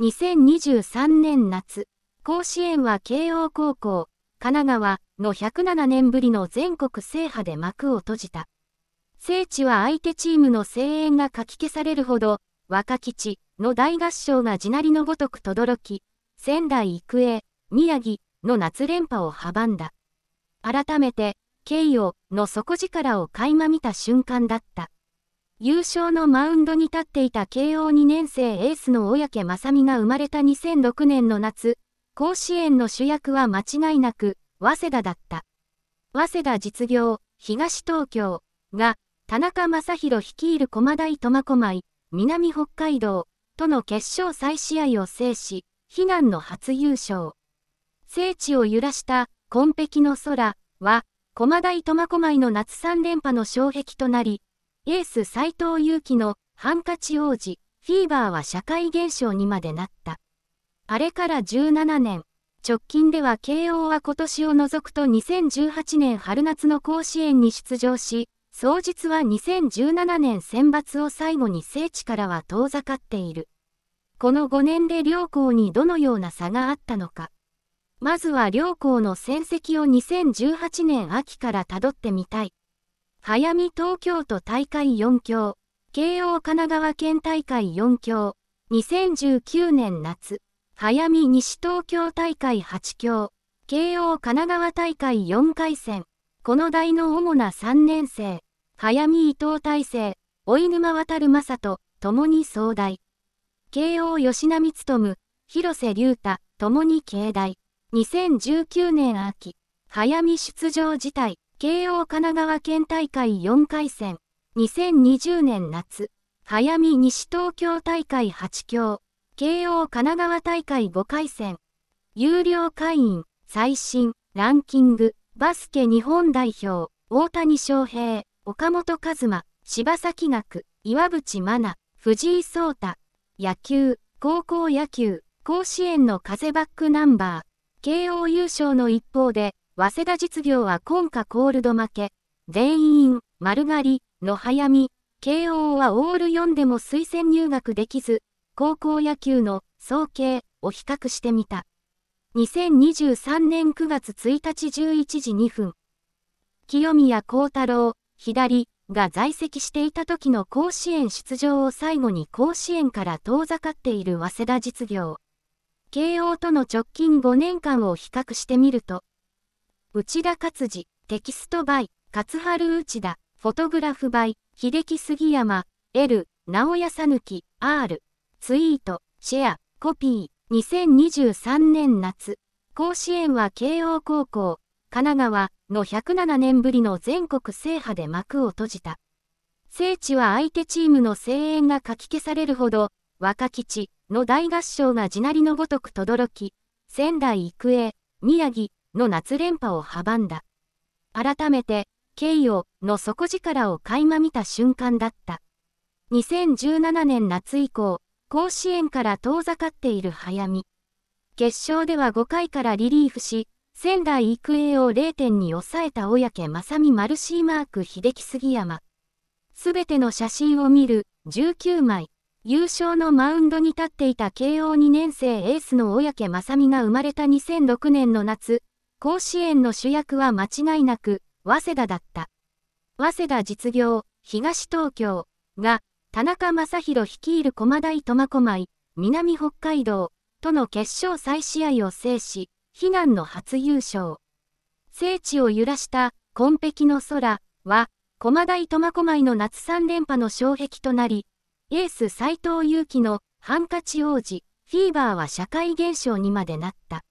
2023年夏、甲子園は慶応高校、神奈川の107年ぶりの全国制覇で幕を閉じた。聖地は相手チームの声援がかき消されるほど、若吉の大合唱が地鳴りのごとく轟き、仙台育英、宮城の夏連覇を阻んだ。改めて、慶応の底力を垣間見た瞬間だった。優勝のマウンドに立っていた慶応2年生エースの小宅正美が生まれた2006年の夏、甲子園の主役は間違いなく、早稲田だった。早稲田実業、東東京が、田中正宏率いる駒大苫小牧、南北海道との決勝再試合を制し、悲願の初優勝。聖地を揺らした「紺碧の空」は駒大苫小牧の夏3連覇の障壁となりエース斎藤佑樹のハンカチ王子、フィーバーは社会現象にまでなった。あれから17年、直近では慶応は今年を除くと2018年春夏の甲子園に出場し、総実は2017年選抜を最後に聖地からは遠ざかっている。この5年で両校にどのような差があったのか。まずは両校の戦績を2018年秋からたどってみたい。早見東京都大会4強、慶応神奈川県大会4強、2019年夏、早見西東京大会8強、慶応神奈川大会4回戦、この代の主な3年生、早見伊藤大成、追沼渡正人、共に総大。慶応吉波勤、広瀬隆太、共に慶大。2019年秋、早見出場辞退。慶応神奈川県大会4回戦、2020年夏、早見西東京大会8強、慶応神奈川大会5回戦、有料会員、最新、ランキング、バスケ日本代表、大谷翔平、岡本和真、柴崎学、岩渕真奈、藤井聡太、野球、高校野球、甲子園の風バックナンバー、慶応優勝の一方で、早稲田実業は今夏コールド負け、全員、丸刈り、の早見、慶応はオール4でも推薦入学できず、高校野球の総計を比較してみた。2023年9月1日11時2分。清宮幸太郎、左、が在籍していた時の甲子園出場を最後に甲子園から遠ざかっている早稲田実業。慶応との直近5年間を比較してみると、内田勝次、テキストバイ、勝春内田、フォトグラフバイ、秀樹杉山、L、直屋さぬき、R、ツイート、シェア、コピー、2023年夏、甲子園は慶応高校、神奈川の107年ぶりの全国制覇で幕を閉じた。聖地は相手チームの声援がかき消されるほど、若吉の大合唱が地鳴りのごとく轟き、仙台育英、宮城、の夏連覇を阻んだ。改めて、慶応の底力を垣間見た瞬間だった。2017年夏以降、甲子園から遠ざかっている早見。決勝では5回からリリーフし、仙台育英を0点に抑えた小宅正美マルシーマーク秀樹杉山。すべての写真を見る、19枚。優勝のマウンドに立っていた慶応2年生エースの小宅正美が生まれた2006年の夏、甲子園の主役は間違いなく、早稲田だった。早稲田実業、東東京が、田中正宏率いる駒大苫小牧、南北海道との決勝再試合を制し、悲願の初優勝。聖地を揺らした紺碧の空は、駒大苫小牧の夏3連覇の障壁となり、エース斎藤佑樹のハンカチ王子、フィーバーは社会現象にまでなった。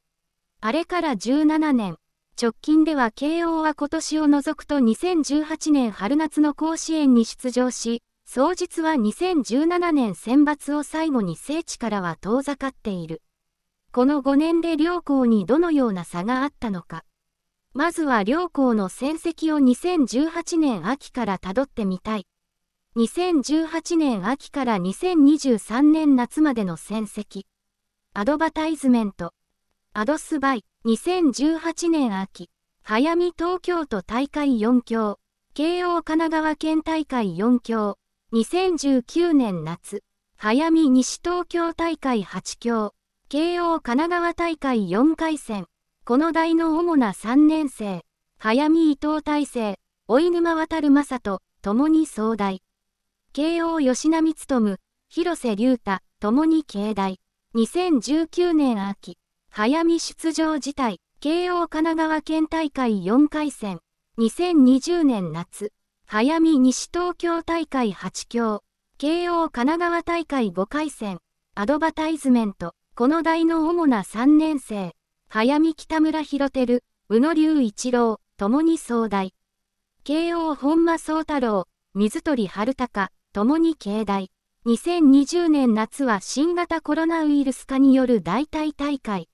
あれから17年、直近では慶応は今年を除くと2018年春夏の甲子園に出場し、総日は2017年選抜を最後に聖地からは遠ざかっている。この5年で両校にどのような差があったのか。まずは両校の戦績を2018年秋からたどってみたい。2018年秋から2023年夏までの戦績。アドバタイズメント。アドスバイ、2018年秋、早見東京都大会4強、慶応神奈川県大会4強、2019年夏、早見西東京大会8強、慶応神奈川大会4回戦、この代の主な3年生、早見伊藤大成、追沼渡正人、共に総大。慶応吉波勤、広瀬隆太、共に慶大。2019年秋。早見出場辞退、慶応神奈川県大会4回戦、2020年夏、早見西東京大会8強、慶応神奈川大会5回戦、アドバタイズメント、この代の主な3年生、早見北村広輝、宇野隆一郎、共に総大。慶応本間宗太郎、水鳥春高、共に慶大。2020年夏は新型コロナウイルス化による代替大会。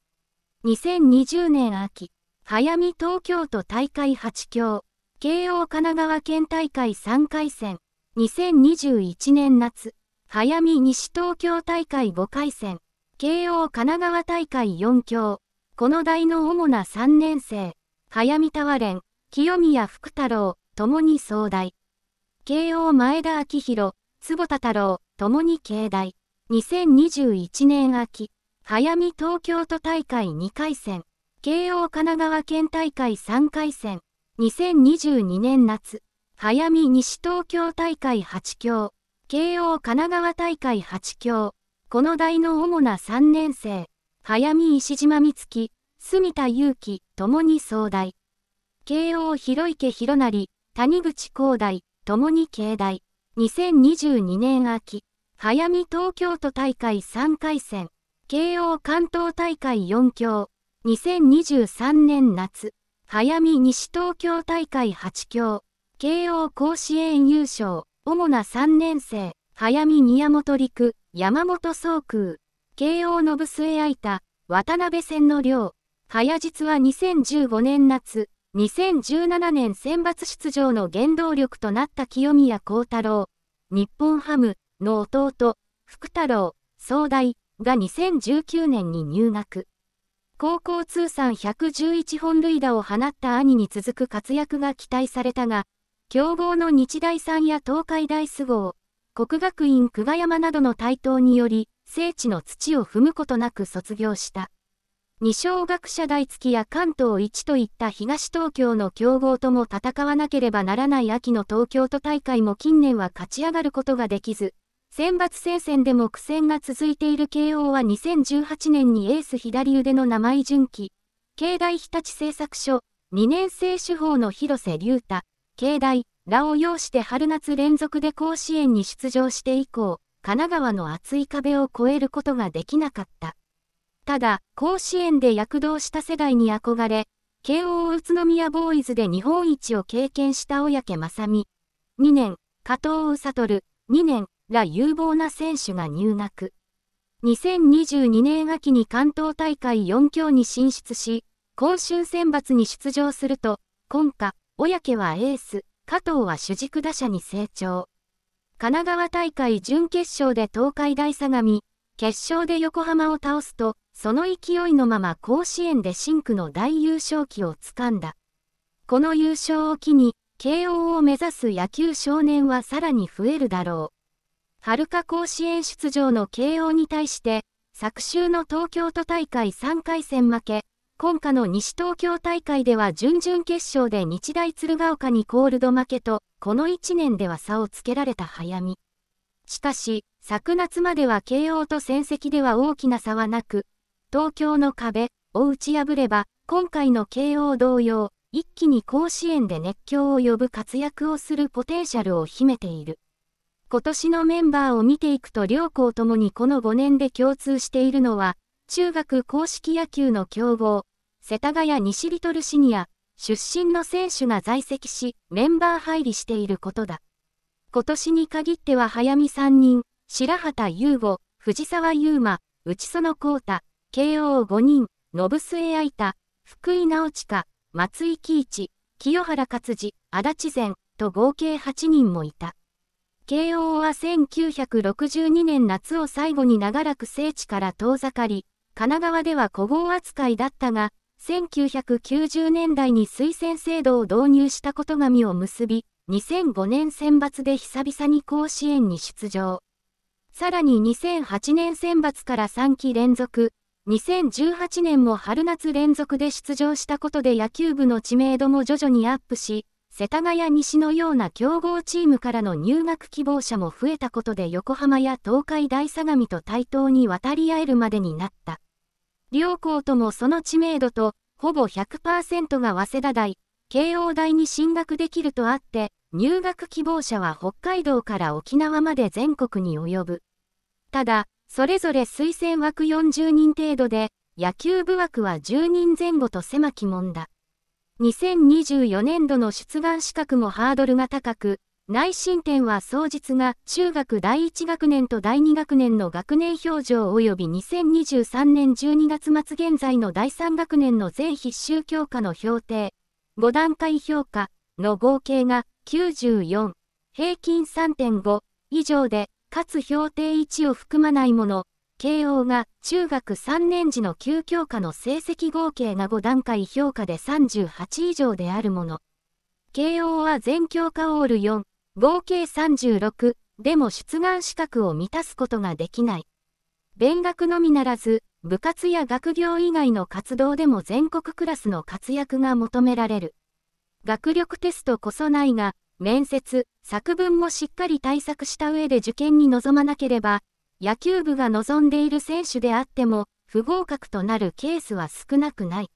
2020年秋、早見東京都大会8強、慶応神奈川県大会3回戦、2021年夏、早見西東京大会5回戦、慶応神奈川大会4強、この代の主な3年生、早見レン、清宮福太郎、共に総大。慶応前田明宏、坪田太郎、共に慶大。2021年秋、早見東京都大会2回戦、慶応神奈川県大会3回戦、2022年夏、早見西東京大会8強、慶応神奈川大会8強、この代の主な3年生、早見石島美月、住田祐希、ともに総大。慶応広池広成、谷口光大、共に慶大。2022年秋、早見東京都大会3回戦。慶応関東大会4強、2023年夏、早見西東京大会8強、慶応甲子園優勝、主な3年生、早見宮本陸、山本総空、慶応のブスエアイ渡辺戦の量、早実は2015年夏、2017年選抜出場の原動力となった清宮幸太郎、日本ハムの弟、福太郎、総大、が2019年に入学。高校通算111本塁打を放った兄に続く活躍が期待されたが、強豪の日大三や東海大菅生、国学院久我山などの台頭により、聖地の土を踏むことなく卒業した。二松学舎大付きや関東一といった東東京の強豪とも戦わなければならない秋の東京都大会も近年は勝ち上がることができず、選抜戦線でも苦戦が続いている慶応は2018年にエース左腕の名前順記、慶大日立製作所、2年生主砲の広瀬隆太、慶大、らを要して春夏連続で甲子園に出場して以降、神奈川の厚い壁を越えることができなかった。ただ、甲子園で躍動した世代に憧れ、慶応宇都宮ボーイズで日本一を経験した小宅正美。2年、加藤悟、2年、ら有望な選手が入学。2022年秋に関東大会4強に進出し、今春選抜に出場すると、今夏、小宅はエース、加藤は主軸打者に成長。神奈川大会準決勝で東海大相模、決勝で横浜を倒すと、その勢いのまま甲子園で深紅の大優勝旗をつかんだ。この優勝を機に、慶応を目指す野球少年はさらに増えるだろう。春夏甲子園出場の慶応に対して、昨週の東京都大会3回戦負け、今夏の西東京大会では準々決勝で日大鶴ヶ丘にコールド負けと、この1年では差をつけられた早見。しかし、昨夏までは慶応と戦績では大きな差はなく、東京の壁を打ち破れば、今回の慶応同様、一気に甲子園で熱狂を呼ぶ活躍をするポテンシャルを秘めている。今年のメンバーを見ていくと両校ともにこの5年で共通しているのは、中学硬式野球の強豪、世田谷西リトルシニア、出身の選手が在籍し、メンバー入りしていることだ。今年に限っては早見3人、白畑優吾、藤沢優馬、内園光太、慶応5人、信末愛太、福井直親、松井貴一、清原勝治、足立善と合計8人もいた。慶応は1962年夏を最後に長らく聖地から遠ざかり、神奈川では古豪扱いだったが、1990年代に推薦制度を導入したことが実を結び、2005年選抜で久々に甲子園に出場。さらに2008年選抜から3期連続、2018年も春夏連続で出場したことで野球部の知名度も徐々にアップし、世田谷西のような強豪チームからの入学希望者も増えたことで横浜や東海大相模と対等に渡り合えるまでになった。両校ともその知名度と、ほぼ100%が早稲田大、慶応大に進学できるとあって、入学希望者は北海道から沖縄まで全国に及ぶ。ただ、それぞれ推薦枠40人程度で、野球部枠は10人前後と狭き門だ。2024年度の出願資格もハードルが高く、内申点は総日が中学第1学年と第2学年の学年表情及び2023年12月末現在の第3学年の全必修教科の評定、5段階評価の合計が94、平均3.5以上で、かつ評定1を含まないもの、慶応が中学3年時の旧教科の成績合計が5段階評価で38以上であるもの。慶応は全教科オール4、合計36でも出願資格を満たすことができない。勉学のみならず、部活や学業以外の活動でも全国クラスの活躍が求められる。学力テストこそないが、面接、作文もしっかり対策した上で受験に臨まなければ、野球部が望んでいる選手であっても、不合格となるケースは少なくない。